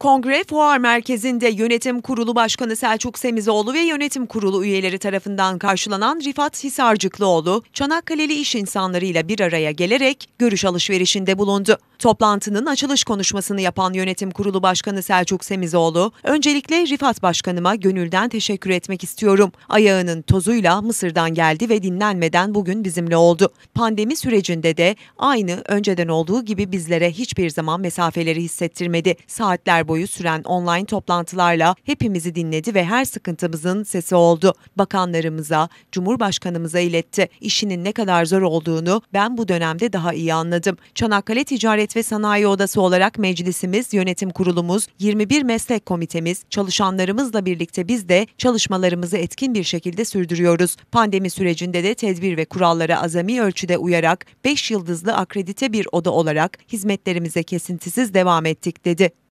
Kongre Fuar Merkezi'nde Yönetim Kurulu Başkanı Selçuk Semizoğlu ve Yönetim Kurulu üyeleri tarafından karşılanan Rifat Hisarcıklıoğlu, Çanakkale'li iş insanlarıyla bir araya gelerek görüş alışverişinde bulundu. Toplantının açılış konuşmasını yapan Yönetim Kurulu Başkanı Selçuk Semizoğlu, "Öncelikle Rifat Başkanıma gönülden teşekkür etmek istiyorum. Ayağının tozuyla Mısır'dan geldi ve dinlenmeden bugün bizimle oldu. Pandemi sürecinde de aynı önceden olduğu gibi bizlere hiçbir zaman mesafeleri hissettirmedi. Saatler boyu süren online toplantılarla hepimizi dinledi ve her sıkıntımızın sesi oldu. Bakanlarımıza, Cumhurbaşkanımıza iletti. İşinin ne kadar zor olduğunu ben bu dönemde daha iyi anladım. Çanakkale Ticaret ve Sanayi Odası olarak meclisimiz, yönetim kurulumuz, 21 meslek komitemiz, çalışanlarımızla birlikte biz de çalışmalarımızı etkin bir şekilde sürdürüyoruz. Pandemi sürecinde de tedbir ve kurallara azami ölçüde uyarak 5 yıldızlı akredite bir oda olarak hizmetlerimize kesintisiz devam ettik dedi.